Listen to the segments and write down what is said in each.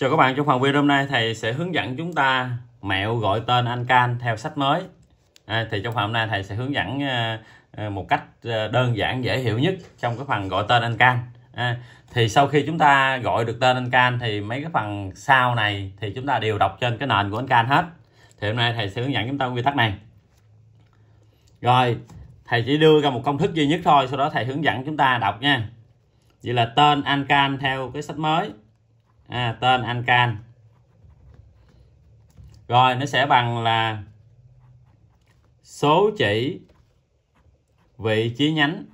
Chào các bạn, trong phần video hôm nay thầy sẽ hướng dẫn chúng ta mẹo gọi tên anh can theo sách mới. À, thì trong phần hôm nay thầy sẽ hướng dẫn à, à, một cách à, đơn giản dễ hiểu nhất trong cái phần gọi tên anh can. À, thì sau khi chúng ta gọi được tên anh can thì mấy cái phần sau này thì chúng ta đều đọc trên cái nền của anh can hết. Thì hôm nay thầy sẽ hướng dẫn chúng ta quy tắc này. Rồi, thầy chỉ đưa ra một công thức duy nhất thôi, sau đó thầy hướng dẫn chúng ta đọc nha. Vậy là tên anh can theo cái sách mới à, tên can rồi nó sẽ bằng là số chỉ vị trí nhánh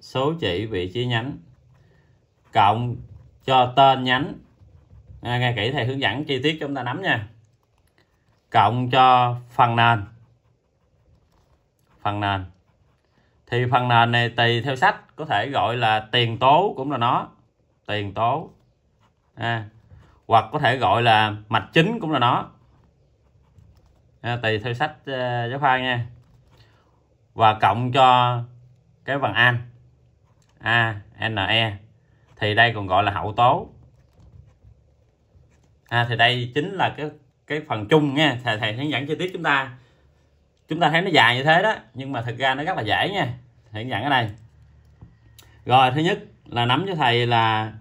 số chỉ vị trí nhánh cộng cho tên nhánh à, nghe kỹ thầy hướng dẫn chi tiết chúng ta nắm nha cộng cho phần nền phần nền thì phần nền này tùy theo sách có thể gọi là tiền tố cũng là nó tiền tố à, hoặc có thể gọi là mạch chính cũng là nó à, tùy theo sách uh, giáo khoa nha và cộng cho cái bằng an a n e thì đây còn gọi là hậu tố à, thì đây chính là cái cái phần chung nha thầy thầy hướng dẫn chi tiết chúng ta chúng ta thấy nó dài như thế đó nhưng mà thực ra nó rất là dễ nha hướng dẫn ở đây rồi thứ nhất là nắm cho thầy là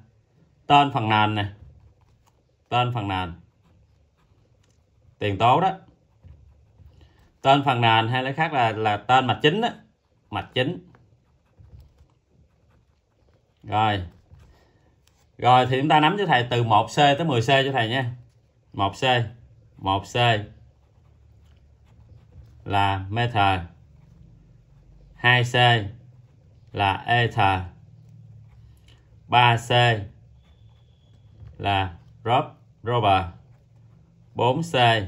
tên phần nền này tên phần nền tiền tố đó tên phần nền hay lấy khác là là tên mạch chính đó mạch chính rồi rồi thì chúng ta nắm cho thầy từ 1C tới 10C cho thầy nha 1C 1C là method 2C là ether 3C là rob rover 4C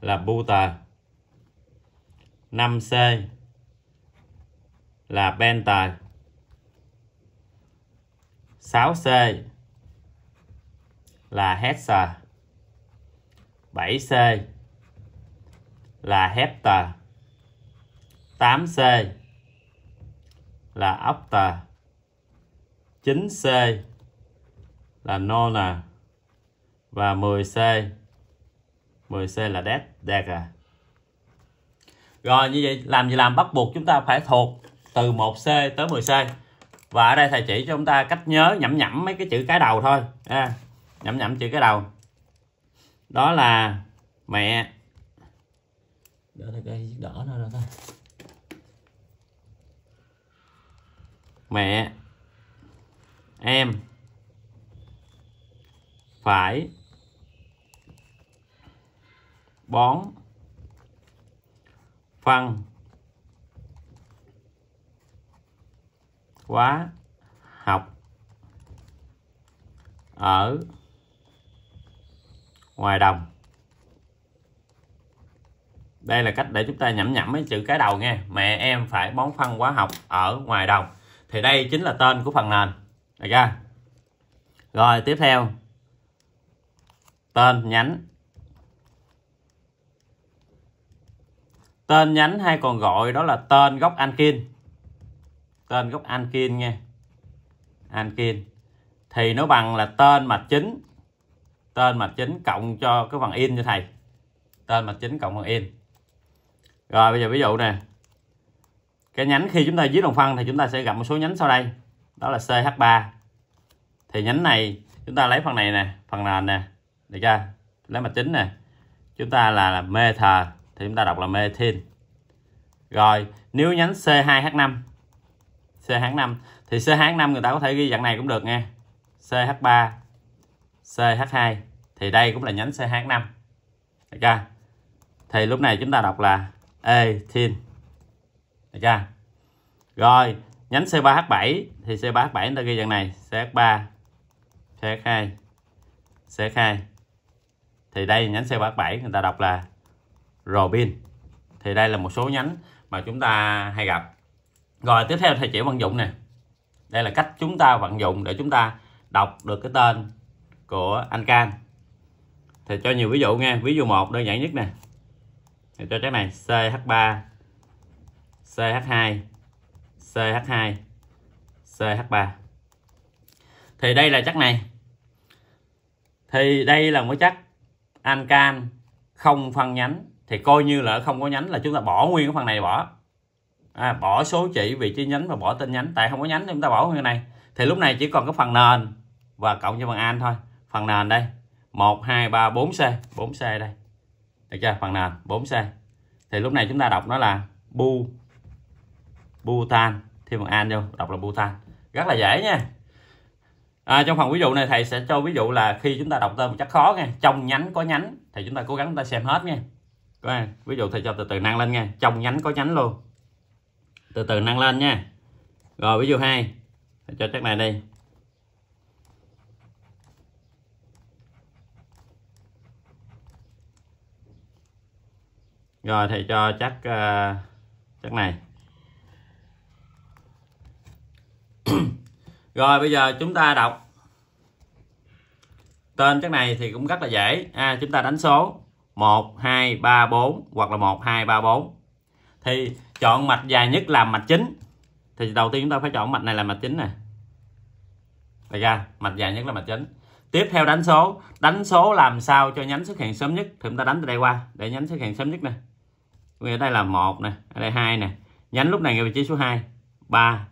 là buta 5C là benta 6C là hexa 7C là hepta 8C là octa 9C là no nè và 10C 10C là dead dead à rồi như vậy làm gì làm bắt buộc chúng ta phải thuộc từ 1C tới 10C và ở đây thầy chỉ cho chúng ta cách nhớ nhẩm nhẩm mấy cái chữ cái đầu thôi à, nhẩm nhẩm chữ cái đầu đó là mẹ đỡ thầy cái đỏ nó rồi thôi mẹ em phải bón phân hóa học ở ngoài đồng đây là cách để chúng ta nhẩm nhẩm mấy chữ cái đầu nghe mẹ em phải bón phân hóa học ở ngoài đồng thì đây chính là tên của phần nền được chưa rồi tiếp theo tên nhánh tên nhánh hay còn gọi đó là tên gốc ankin tên gốc ankin nghe ankin thì nó bằng là tên mạch chính tên mạch chính cộng cho cái phần in cho thầy tên mạch chính cộng phần in rồi bây giờ ví dụ nè cái nhánh khi chúng ta viết đồng phân thì chúng ta sẽ gặp một số nhánh sau đây đó là CH3 thì nhánh này chúng ta lấy phần này nè phần nền nè được chưa lấy mặt chính nè chúng ta là, là mê thờ thì chúng ta đọc là mê thiên rồi nếu nhánh C2H5 CH5 thì CH5 người ta có thể ghi dạng này cũng được nha CH3 CH2 thì đây cũng là nhánh CH5 được chưa thì lúc này chúng ta đọc là E thiên được chưa rồi nhánh C3H7 thì C3H7 người ta ghi dạng này CH3 CH2 CH2 thì đây nhánh C77 người ta đọc là Robin thì đây là một số nhánh mà chúng ta hay gặp rồi tiếp theo thầy chỉ vận dụng nè đây là cách chúng ta vận dụng để chúng ta đọc được cái tên của anh can thì cho nhiều ví dụ nghe ví dụ một đơn giản nhất nè thì cho cái này CH3 CH2 CH2 CH3 thì đây là chắc này thì đây là một chắc ancan không phân nhánh thì coi như là không có nhánh là chúng ta bỏ nguyên cái phần này bỏ à, bỏ số chỉ vị trí nhánh và bỏ tên nhánh tại không có nhánh chúng ta bỏ nguyên này thì lúc này chỉ còn cái phần nền và cộng cho phần an thôi phần nền đây 1 2 3 4 c 4 c đây được chưa phần nền 4 c thì lúc này chúng ta đọc nó là bu butan thêm phần an vô đọc là butan rất là dễ nha À, trong phần ví dụ này thầy sẽ cho ví dụ là khi chúng ta đọc tên một chất khó nghe trong nhánh có nhánh thì chúng ta cố gắng chúng ta xem hết nghe các ví dụ thầy cho từ từ nâng lên nghe trong nhánh có nhánh luôn từ từ nâng lên nha rồi ví dụ hai thầy cho chắc này đi rồi thầy cho chắc ờ, chắc này rồi bây giờ chúng ta đọc tên cái này thì cũng rất là dễ à, chúng ta đánh số 1 2 3 4 hoặc là 1 2 3 4 thì chọn mạch dài nhất làm mạch chính thì đầu tiên chúng ta phải chọn mạch này là mạch chính nè Được ra mạch dài nhất là mạch chính tiếp theo đánh số đánh số làm sao cho nhánh xuất hiện sớm nhất thì chúng ta đánh từ đây qua để nhánh xuất hiện sớm nhất nè ở đây là một nè ở đây hai nè nhánh lúc này nghe vị trí số 2 3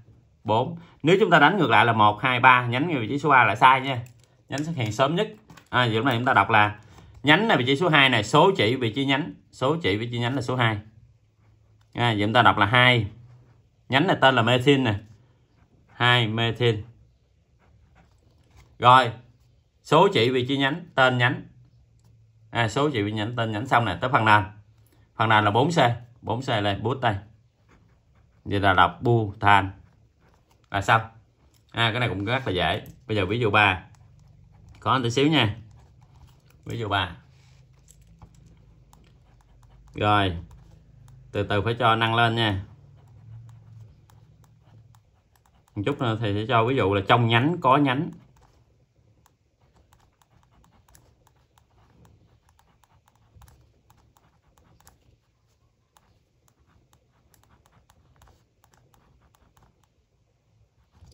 4 nếu chúng ta đánh ngược lại là 1 2 3 nhánh ngay vị trí số 3 là sai nha nhánh xuất hiện sớm nhất à, giờ này chúng ta đọc là nhánh là vị trí số 2 này số chỉ vị trí nhánh số chỉ vị trí nhánh là số 2 à, giờ chúng ta đọc là 2 nhánh là tên là methyl nè 2 methyl rồi số chỉ vị trí nhánh tên nhánh à, số chỉ vị trí nhánh tên nhánh xong này tới phần nền phần nền là 4C 4C lên bút đây vậy là đọc bu than là xong à, cái này cũng rất là dễ bây giờ ví dụ 3 có anh tí xíu nha ví dụ 3 rồi từ từ phải cho năng lên nha một chút nữa thì sẽ cho ví dụ là trong nhánh có nhánh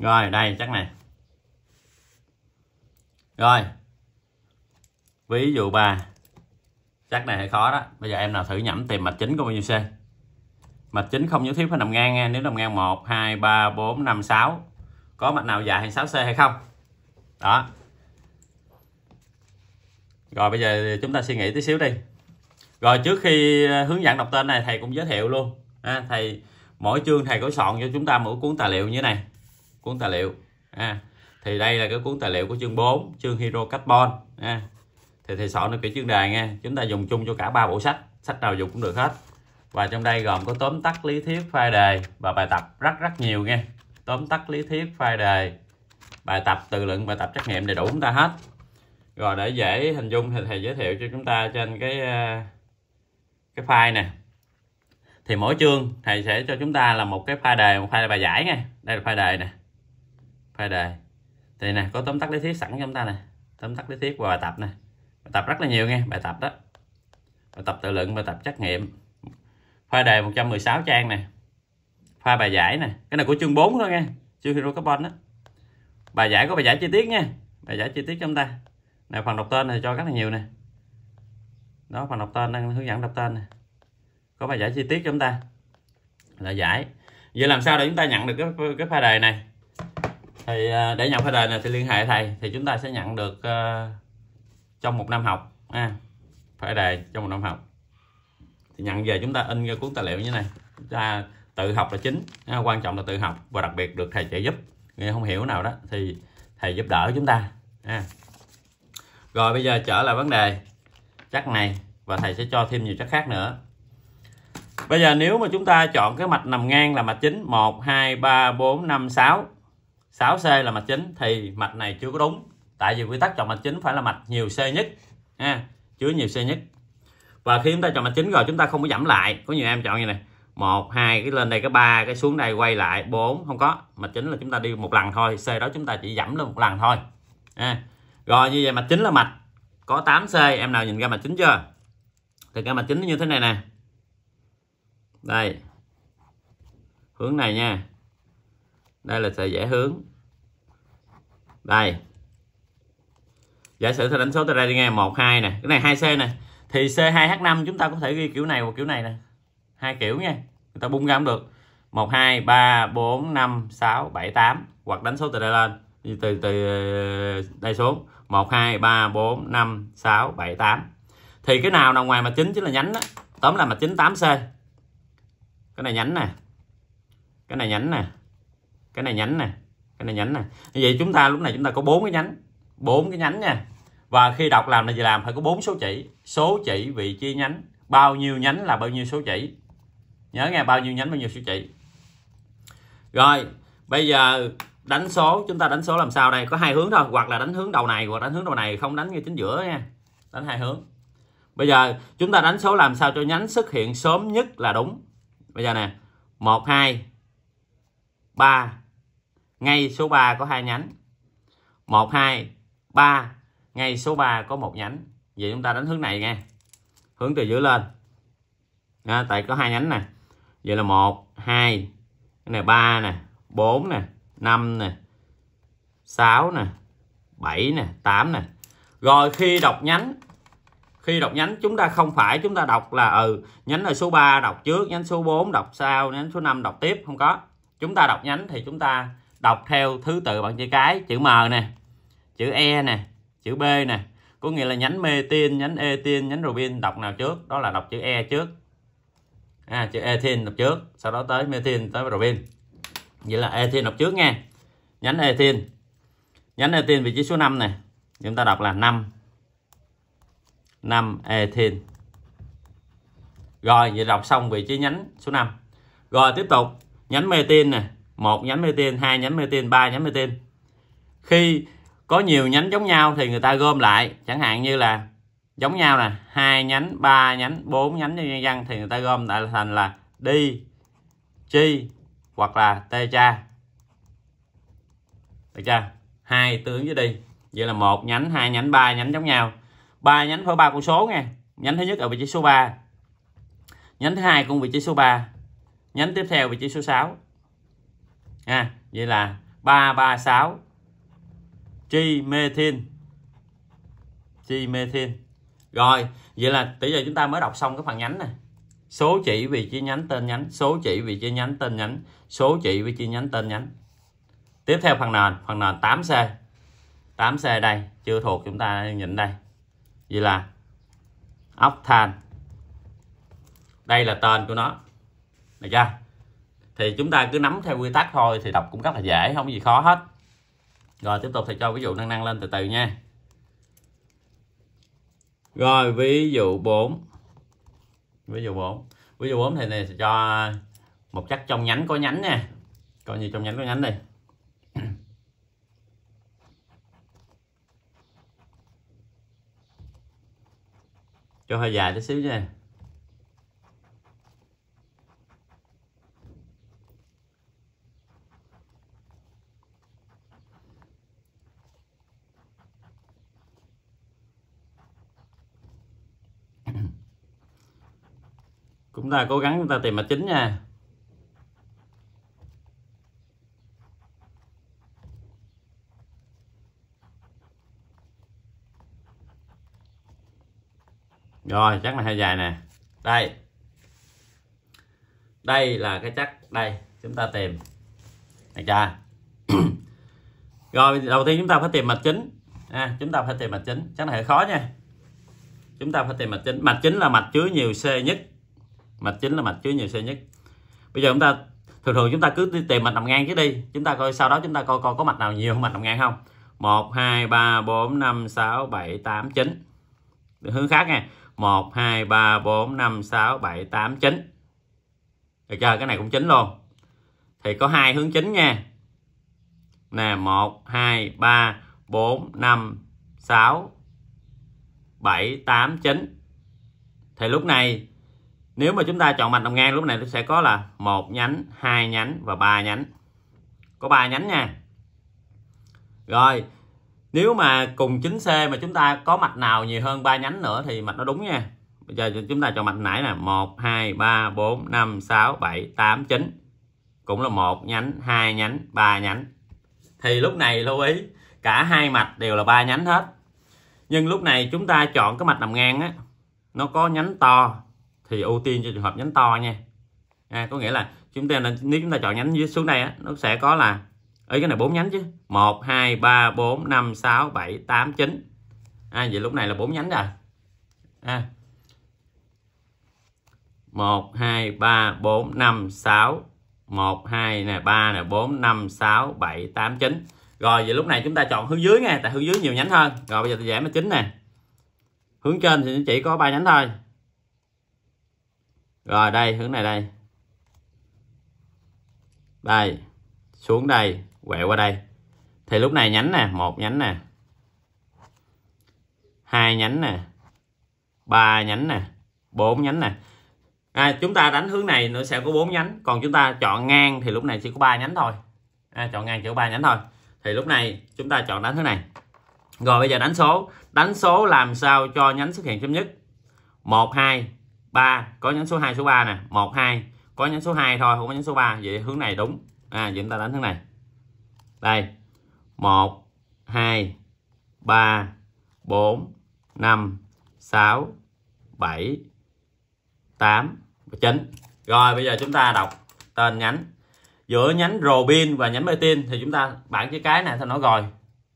rồi đây chắc này rồi ví dụ 3 chắc này hơi khó đó bây giờ em nào thử nhẩm tìm mạch chính của bao nhiêu c mạch chính không nhất thiết phải nằm ngang nha nếu nằm ngang 1 2 3 4 5 6 có mạch nào dài hơn 6 c hay không đó rồi bây giờ chúng ta suy nghĩ tí xíu đi rồi trước khi ờ, hướng dẫn đọc tên này thầy cũng giới thiệu luôn à, thầy mỗi chương thầy có soạn cho chúng ta mỗi cuốn tài liệu như thế này cuốn tài liệu à, thì đây là cái cuốn tài liệu của chương 4 chương hydrocarbon, à, thì thầy soạn nó kỹ chương đề nha chúng ta dùng chung cho cả ba bộ sách sách nào dùng cũng được hết và trong đây gồm có tóm tắt lý thuyết pha đề và bài tập rất rất nhiều nha tóm tắt lý thuyết pha đề bài tập tự luận bài tập trắc nghiệm đầy đủ chúng ta hết rồi để dễ hình dung thì thầy giới thiệu cho chúng ta trên cái ờ, cái file nè thì mỗi chương thầy sẽ cho chúng ta là một cái pha đề một pha đề bài giải nha đây là pha đề nè phai đề thì nè có tóm tắt lý thuyết sẵn cho chúng ta nè tóm tắt lý thuyết và bài tập nè bài tập rất là nhiều nghe bài tập đó bài tập tự luận bài tập trắc nghiệm phai đề 116 trang nè pha bài giải nè cái này của chương 4 thôi nghe chương hydrocarbon đó bài giải có bài giải chi tiết nha bài giải chi tiết cho chúng ta này phần đọc tên này cho rất là nhiều nè đó phần đọc tên đang hướng dẫn đọc tên này. có bài giải chi tiết cho chúng ta là giải vậy làm sao để chúng ta nhận được cái cái pha đề này thì ờ, để nhận phải đề này thì liên hệ thầy thì chúng ta sẽ nhận được ờ, trong một năm học ha à, khóa đề trong một năm học thì nhận về chúng ta in ra cuốn tài liệu như này chúng ta tự học là chính à, quan trọng là tự học và đặc biệt được thầy trợ giúp nghe không hiểu nào đó thì thầy giúp đỡ chúng ta à. rồi bây giờ trở lại vấn đề chắc này và thầy sẽ cho thêm nhiều chất khác nữa bây giờ nếu mà chúng ta chọn cái mạch nằm ngang là mạch chính 1 2 3 4 5 6 6C là mạch chính thì mạch này chưa có đúng tại vì quy tắc chọn mạch chính phải là mạch nhiều C nhất ha chứa nhiều C nhất và khi chúng ta chọn mạch chính rồi chúng ta không có giảm lại có nhiều em chọn như này một hai cái lên đây cái ba cái xuống đây quay lại bốn không có mạch chính là chúng ta đi một lần thôi C đó chúng ta chỉ giảm lên một lần thôi ha. rồi như vậy mạch chính là mạch có 8C em nào nhìn ra mạch chính chưa thì cái mạch chính nó như thế này nè đây hướng này nha đây là sợi vẽ hướng đây giả sử ta đánh số từ đây đi nghe một hai nè cái này 2 c nè thì c 2 h 5 chúng ta có thể ghi kiểu này hoặc kiểu này nè hai kiểu nha người ta bung ra cũng được một hai ba bốn năm sáu bảy tám hoặc đánh số từ đây lên từ từ ờ, đây xuống một hai ba bốn năm sáu bảy tám thì cái nào nào ngoài mặt chính chính là nhánh đó tóm là mặt chính 8 c cái này nhánh nè cái này nhánh nè cái này nhánh nè cái này nhánh nè như vậy chúng ta lúc này chúng ta có bốn cái nhánh bốn cái nhánh nha và khi đọc làm này gì làm phải có bốn số chỉ số chỉ vị chi nhánh bao nhiêu nhánh là bao nhiêu số chỉ nhớ nghe bao nhiêu nhánh bao nhiêu số chỉ rồi bây giờ đánh số chúng ta đánh số làm sao đây có hai hướng thôi hoặc là đánh hướng đầu này hoặc đánh hướng đầu này không đánh ngay chính giữa nha đánh hai hướng bây giờ chúng ta đánh số làm sao cho nhánh xuất hiện sớm nhất là đúng bây giờ nè một hai ba ngay số 3 có hai nhánh 1 2 3 ngay số 3 có một nhánh vậy chúng ta đánh hướng này nghe hướng từ dưới lên à, tại có hai nhánh nè vậy là 1 2 cái này 3 nè 4 nè 5 nè 6 nè 7 nè 8 nè rồi khi đọc nhánh khi đọc nhánh chúng ta không phải chúng ta đọc là ừ nhánh ở số 3 đọc trước nhánh số 4 đọc sau nhánh số 5 đọc tiếp không có chúng ta đọc nhánh thì chúng ta đọc theo thứ tự bằng chữ cái chữ M nè chữ E nè chữ B nè có nghĩa là nhánh mê tiên nhánh e tiên nhánh rubin đọc nào trước đó là đọc chữ e trước à, chữ e tiên đọc trước sau đó tới mê tiên tới rubin vậy là e tiên đọc trước nha nhánh e tiên nhánh e tiên vị trí số 5 này chúng ta đọc là 5 5 e tiên rồi vậy đọc xong vị trí nhánh số 5 rồi tiếp tục nhánh mê tiên nè một nhánh mê hai nhánh mê ba nhánh mê khi có nhiều nhánh giống nhau thì người ta gom lại chẳng hạn như là giống nhau nè hai nhánh ba nhánh bốn nhánh như nhân dân thì người ta gom lại thành là đi chi hoặc là tê cha được chưa hai tương với đi vậy là một nhánh hai nhánh ba nhánh giống nhau ba nhánh phải ba con số nghe nhánh thứ nhất ở vị trí số 3 nhánh thứ hai cũng vị trí số 3 nhánh tiếp theo vị trí số 6 à, vậy là 336 chi mê thiên chi mê thiên rồi vậy là tỷ giờ chúng ta mới đọc xong cái phần nhánh này số chỉ vị chi nhánh tên nhánh số chỉ vị chi nhánh tên nhánh số chỉ vị chi nhánh tên nhánh tiếp theo phần nền phần nền 8C 8C đây chưa thuộc chúng ta nhìn đây vậy là octane đây là tên của nó được chưa thì chúng ta cứ nắm theo quy tắc thôi thì đọc cũng rất là dễ không có gì khó hết rồi tiếp tục thì cho ví dụ năng năng lên từ từ nha rồi ví dụ 4 ví dụ 4 ví dụ 4 thì này cho một chắc trong nhánh có nhánh nha coi như trong nhánh có nhánh đi cho hơi dài tí xíu nha chúng ta cố gắng chúng ta tìm mạch chính nha rồi chắc là hơi dài nè đây đây là cái chắc đây chúng ta tìm này cha rồi đầu tiên chúng ta phải tìm mạch chính à, chúng ta phải tìm mạch chính chắc là hơi khó nha chúng ta phải tìm mạch chính mạch chính là mạch chứa nhiều c nhất mạch chính là mạch chứa nhiều xe nhất bây giờ chúng ta thường thường chúng ta cứ tìm mạch nằm ngang chứ đi chúng ta coi sau đó chúng ta coi coi có mạch nào nhiều không mạch nằm ngang không 1 2 3 4 5 6 7 8 9 hướng khác nha 1 2 3 4 5 6 7 8 9 được chưa cái này cũng chính luôn thì có hai hướng chính nha nè 1 2 3 4 5 6 7 8 9 thì lúc này nếu mà chúng ta chọn mạch nằm ngang lúc này nó sẽ có là một nhánh hai nhánh và ba nhánh có ba nhánh nha rồi nếu mà cùng 9C mà chúng ta có mạch nào nhiều hơn ba nhánh nữa thì mạch nó đúng nha bây giờ chúng ta chọn mạch nãy nè một, hai, ba, bốn, năm, sáu, bảy, tám, chín cũng là một nhánh hai nhánh ba nhánh thì lúc này lưu ý cả hai mạch đều là ba nhánh hết nhưng lúc này chúng ta chọn cái mạch nằm ngang á nó có nhánh to thì ưu tiên cho trường hợp nhánh to nha à, có nghĩa là chúng ta nếu chúng ta chọn nhánh dưới xuống đây á, nó sẽ có là ấy cái này bốn nhánh chứ một hai ba bốn năm sáu bảy tám chín à, vậy lúc này là bốn nhánh rồi à. 1 2 3 4 5 6 1 2 nè 3 nè 4 5 6 7 8 9 rồi vậy lúc này chúng ta chọn hướng dưới nghe tại hướng dưới nhiều nhánh hơn rồi bây giờ tôi giảm là 9 nè hướng trên thì chỉ có ba nhánh thôi rồi đây hướng này đây đây xuống đây quẹo qua đây thì lúc này nhánh nè một nhánh nè hai nhánh nè ba nhánh nè bốn nhánh nè à, chúng ta đánh hướng này nó sẽ có bốn nhánh còn chúng ta chọn ngang thì lúc này chỉ có ba nhánh thôi à, chọn ngang chỉ có ba nhánh thôi thì lúc này chúng ta chọn đánh thế này rồi bây giờ đánh số đánh số làm sao cho nhánh xuất hiện sớm nhất một hai 3 có nhánh số 2 số 3 nè 1 2 có nhánh số 2 thôi không có nhánh số 3 vậy hướng này đúng à vậy chúng ta đánh hướng này đây 1 2 3 4 5 6 7 8 và 9 rồi bây giờ chúng ta đọc tên nhánh giữa nhánh Robin và nhánh Metin thì chúng ta bản chữ cái này ta nó rồi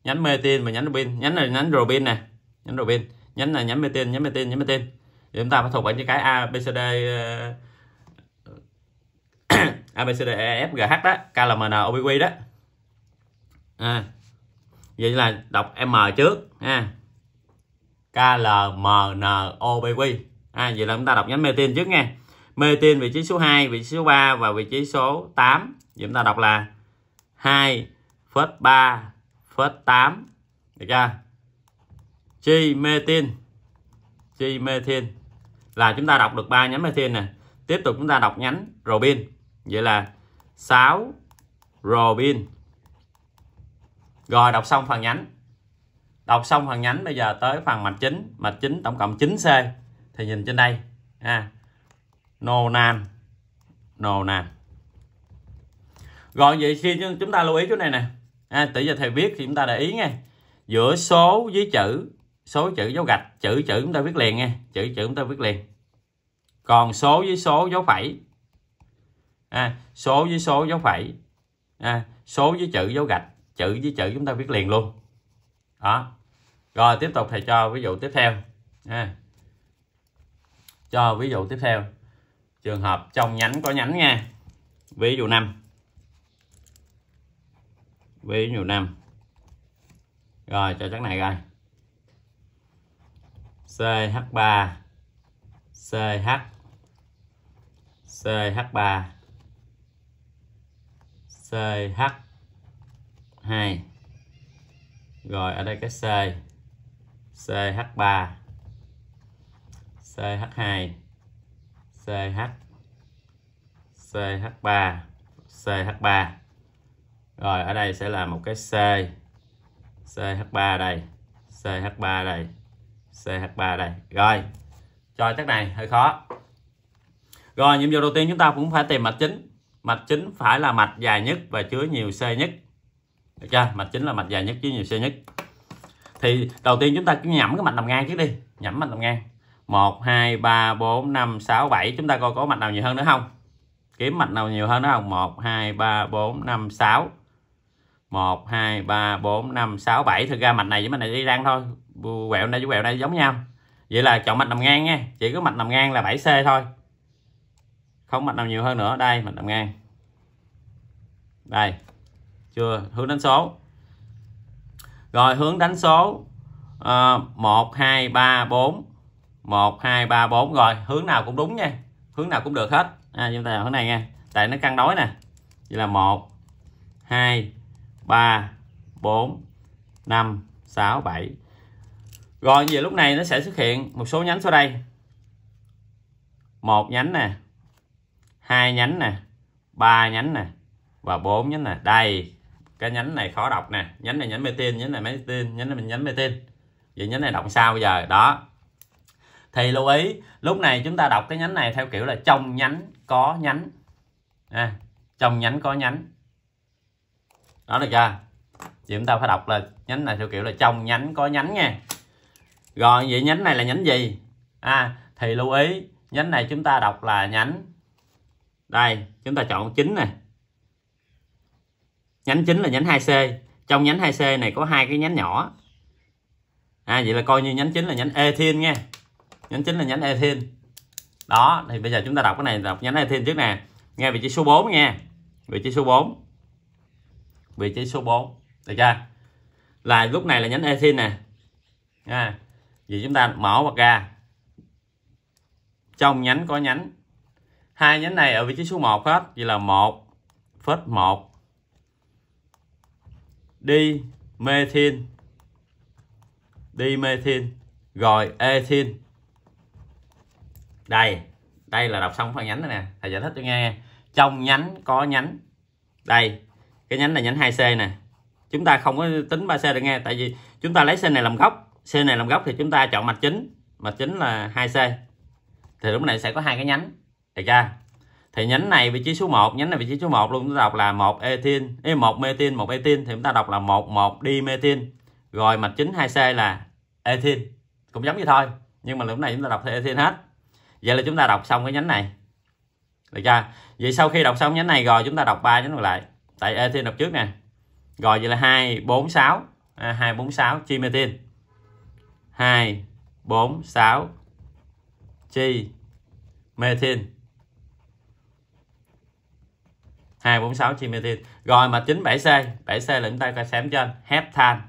nhánh Metin và nhánh Robin nhánh này nhánh Robin nè nhánh Robin nhánh này nhánh Metin nhánh Metin nhánh Metin chúng ta phải thuộc vào những cái abcd abcd ef gh đó klmn obq đó à, vậy là đọc m trước ha klmnobq à, vậy là chúng ta đọc nhánh metin trước nha metin vị trí số 2 vị trí số 3 và vị trí số 8 vậy chúng ta đọc là 2 phết 3 phết 8 được chưa chi metin chi là chúng ta đọc được ba nhánh mê thiên nè tiếp tục chúng ta đọc nhánh robin vậy là 6 robin rồi đọc xong phần nhánh đọc xong phần nhánh bây giờ tới phần mạch chính mạch chính tổng cộng 9c thì nhìn trên đây ha nô nan nô nan rồi vậy khi chúng ta lưu ý chỗ này nè à, tự giờ thầy viết thì chúng ta để ý nghe giữa số với chữ số chữ dấu gạch chữ chữ chúng ta viết liền nha chữ chữ chúng ta viết liền còn số với số dấu phẩy à, số với số dấu phẩy à, số với chữ dấu gạch chữ với chữ chúng ta viết liền luôn đó rồi tiếp tục thầy cho ví dụ tiếp theo à, cho ví dụ tiếp theo trường hợp trong nhánh có nhánh nha ví dụ năm ví dụ năm rồi cho chắc này rồi CH3 CH CH3 CH2 rồi ở đây cái C CH3 CH2 CH CH3 CH3 rồi ở đây sẽ là một cái C CH3 đây CH3 đây CH3 đây rồi cho chắc này hơi khó rồi nhiệm vụ đầu tiên chúng ta cũng phải tìm mạch chính mạch chính phải là mạch dài nhất và chứa nhiều C nhất được chưa mạch chính là mạch dài nhất chứa nhiều C nhất thì đầu tiên chúng ta cứ nhẩm cái mạch nằm ngang trước đi nhẩm mạch nằm ngang 1 2 3 4 5 6 7 chúng ta coi có mạch nào nhiều hơn nữa không kiếm mạch nào nhiều hơn nữa không 1 2 3 4 5 6 1 2 3 4 5 6 7 thực ra mạch này với mạch này đi đang thôi quẹo này với quẹo này giống nhau vậy là chọn mạch nằm ngang nha chỉ có mạch nằm ngang là 7C thôi không mạch nằm nhiều hơn nữa đây mạch nằm ngang đây chưa hướng đánh số rồi hướng đánh số uh, 1 2 3 4 1 2 3 4 rồi hướng nào cũng đúng nha hướng nào cũng được hết à, chúng ta hướng này nha tại nó cân đối nè vậy là 1 2 3 4 5 6 7 rồi về lúc này nó sẽ xuất hiện một số nhánh sau đây một nhánh nè hai nhánh nè ba nhánh nè và bốn nhánh nè đây cái nhánh này khó đọc nè nhánh này nhánh mê tin nhánh này máy tin nhánh này mình nhánh mê tin vậy nhánh này đọc sao bây giờ đó thì lưu ý lúc này chúng ta đọc cái nhánh này theo kiểu là trong nhánh có nhánh à, trong nhánh có nhánh đó được chưa thì chúng ta phải đọc là nhánh này theo kiểu là trong nhánh có nhánh nha rồi vậy nhánh này là nhánh gì à thì lưu ý nhánh này chúng ta đọc là nhánh đây chúng ta chọn chính này nhánh chính là nhánh 2C trong nhánh 2C này có hai cái nhánh nhỏ à vậy là coi như nhánh chính là nhánh ethin nha nhánh chính là nhánh ethin đó thì bây giờ chúng ta đọc cái này đọc nhánh ethin trước nè nghe vị trí số 4 nha vị trí số 4 vị trí số 4 được chưa là lúc này là nhánh ethin nè à, vì chúng ta mở mặt ra trong nhánh có nhánh hai nhánh này ở vị trí số 1 hết vậy là một phết một đi methin đi methin rồi ethin đây đây là đọc xong phân nhánh này nè thầy giải thích cho nghe trong nhánh có nhánh đây cái nhánh là nhánh 2C nè chúng ta không có tính 3C được nghe tại vì chúng ta lấy C này làm gốc C này làm gốc thì chúng ta chọn mạch chính mạch chính là 2C thì lúc này sẽ có hai cái nhánh được chưa thì nhánh này vị trí số 1 nhánh này vị trí số 1 luôn chúng ta đọc là một etin e 1 metin 1 etin thì chúng ta đọc là một một dimetin rồi mạch chính 2C là etin cũng giống như thôi nhưng mà lúc này chúng ta đọc theo etin hết vậy là chúng ta đọc xong cái nhánh này được chưa vậy sau khi đọc xong nhánh này rồi chúng ta đọc ba nhánh còn lại tại etin đọc trước nè rồi vậy là hai bốn 246 à, 246 chimetin 2, 4, 6 chi methyl 246 chi methyl rồi mà 97C 7C là chúng ta coi xém trên heptan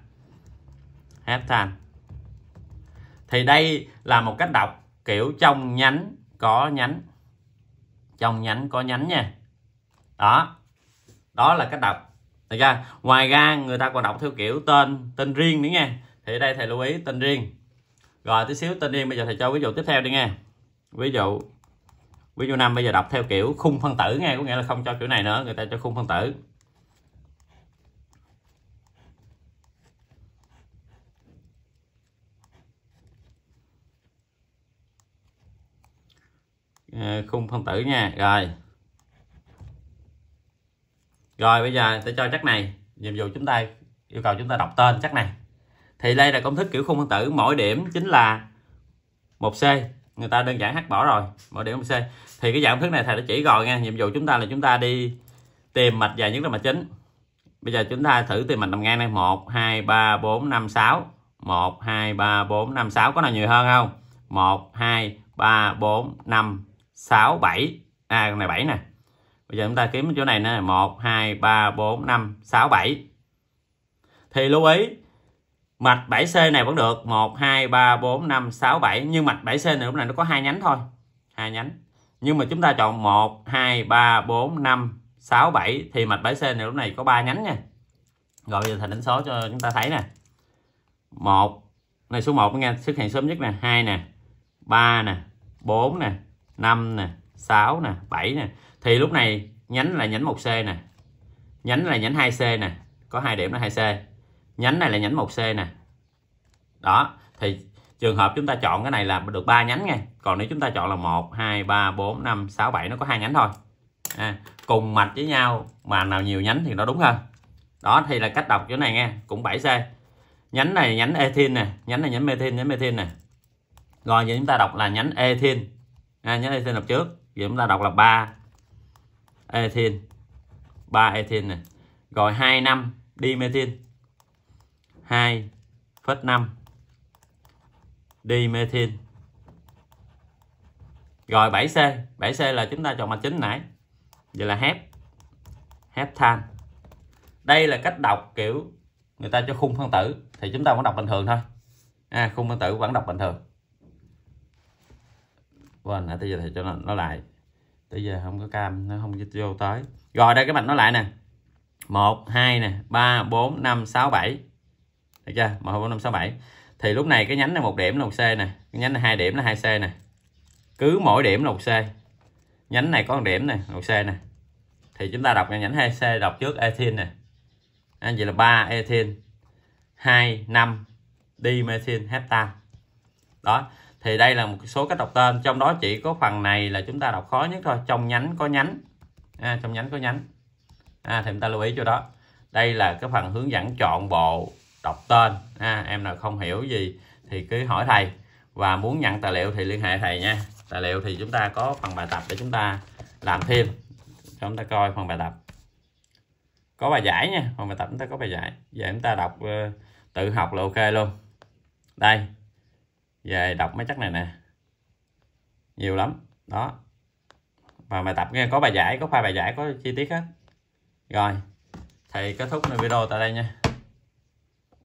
heptan thì đây là một cách đọc kiểu trong nhánh có nhánh trong nhánh có nhánh nha đó đó là cách đọc được chưa ngoài ra người ta còn đọc theo kiểu tên tên riêng nữa nha thì ở đây thầy lưu ý tên riêng rồi tí xíu tên riêng bây giờ thầy cho ví dụ tiếp theo đi nghe ví dụ ví dụ năm bây giờ đọc theo kiểu khung phân tử nghe có nghĩa là không cho kiểu này nữa người ta cho khung phân tử ờ, khung phân tử nha rồi rồi bây giờ tôi cho chắc này nhiệm vụ chúng ta yêu cầu chúng ta đọc tên chắc này thì đây là công thức kiểu khung phân tử mỗi điểm chính là một c người ta đơn giản hắt bỏ rồi mỗi điểm một c thì cái dạng thức này thầy đã chỉ rồi nha nhiệm vụ chúng ta là chúng ta đi tìm mạch dài nhất là mạch chính bây giờ chúng ta thử tìm mạch nằm ngang này một hai ba bốn năm sáu một hai ba bốn năm sáu có nào nhiều hơn không một hai ba bốn năm sáu bảy à con này bảy nè bây giờ chúng ta kiếm chỗ này nè một hai ba bốn năm sáu bảy thì lưu ý mạch 7C này vẫn được 1 2 3 4 5 6 7 nhưng mạch 7C này lúc này nó có hai nhánh thôi hai nhánh nhưng mà chúng ta chọn 1 2 3 4 5 6 7 thì mạch 7C này lúc này có ba nhánh nha rồi giờ thành đánh số cho chúng ta thấy nè 1 này số 1 nghe xuất hiện sớm nhất nè 2 nè 3 nè 4 nè 5 nè 6 nè 7 nè thì lúc này nhánh là nhánh 1C nè nhánh là nhánh 2C nè có hai điểm là 2C nhánh này là nhánh 1C nè đó thì trường hợp chúng ta chọn cái này là được 3 nhánh nha còn nếu chúng ta chọn là 1 2 3 4 5 6 7 nó có hai nhánh thôi à, cùng mạch với nhau mà nào nhiều nhánh thì nó đúng hơn đó thì là cách đọc chỗ này nghe cũng 7C nhánh này nhánh ethin nè nhánh này nhánh methin nhánh methin nè rồi giờ chúng ta đọc là nhánh ethin à, nhánh ethin đọc trước giờ chúng ta đọc là 3 ethin 3 ethin nè rồi 2 năm dimethin 2,5 dimethyl rồi 7C 7C là chúng ta chọn mạch chính nãy vậy là hep heptan đây là cách đọc kiểu người ta cho khung phân tử thì chúng ta vẫn đọc bình thường thôi à, khung phân tử vẫn đọc bình thường quên nãy tới giờ thì cho nó, nó lại tới giờ không có cam nó không vô tới rồi đây cái mạch nó lại nè 1 2 nè 3 4 5 6 7 được chưa một hai bốn năm sáu bảy thì lúc này cái nhánh này một điểm là một c nè cái nhánh này hai điểm là hai c nè cứ mỗi điểm là một c nhánh này có một điểm này một c nè thì chúng ta đọc nhánh hai c đọc trước ethin nè anh à, vậy là 3 ethin 2 5 dimethyl heptan đó thì đây là một số cách đọc tên trong đó chỉ có phần này là chúng ta đọc khó nhất thôi trong nhánh có nhánh à, trong nhánh có nhánh à, thì chúng ta lưu ý cho đó đây là cái phần hướng dẫn chọn bộ đọc tên ha. em nào không hiểu gì thì cứ hỏi thầy và muốn nhận tài liệu thì liên hệ thầy nha tài liệu thì chúng ta có phần bài tập để chúng ta làm thêm chúng ta coi phần bài tập có bài giải nha phần bài tập chúng ta có bài giải giờ chúng ta đọc ờ, tự học là ok luôn đây về đọc mấy chất này nè nhiều lắm đó và bài tập nghe có bài giải có khoa bài giải có chi tiết hết rồi thì kết thúc video tại đây nha